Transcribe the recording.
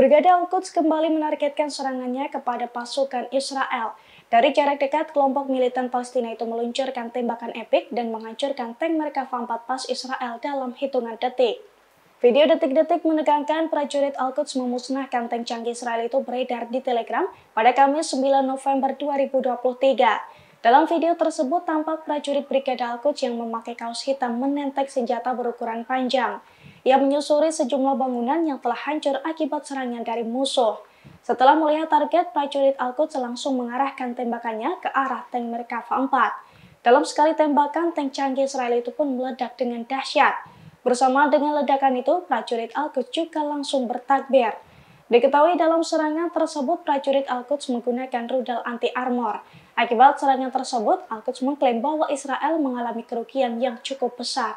Brigade Al-Quds kembali menargetkan serangannya kepada pasukan Israel. Dari jarak dekat, kelompok militan Palestina itu meluncurkan tembakan epik dan menghancurkan tank mereka 4 pas Israel dalam hitungan detik. Video detik-detik menegangkan prajurit Al-Quds memusnahkan tank canggih Israel itu beredar di Telegram pada Kamis 9 November 2023. Dalam video tersebut tampak prajurit Brigade Al-Quds yang memakai kaos hitam menenteng senjata berukuran panjang. Ia menyusuri sejumlah bangunan yang telah hancur akibat serangan dari musuh. Setelah melihat target, prajurit Al-Quds langsung mengarahkan tembakannya ke arah tank mereka 4. Dalam sekali tembakan, tank canggih Israel itu pun meledak dengan dahsyat. Bersama dengan ledakan itu, prajurit Al-Quds juga langsung bertakbir. Diketahui dalam serangan tersebut, prajurit Al-Quds menggunakan rudal anti-armor. Akibat serangan tersebut, Al-Quds mengklaim bahwa Israel mengalami kerugian yang cukup besar.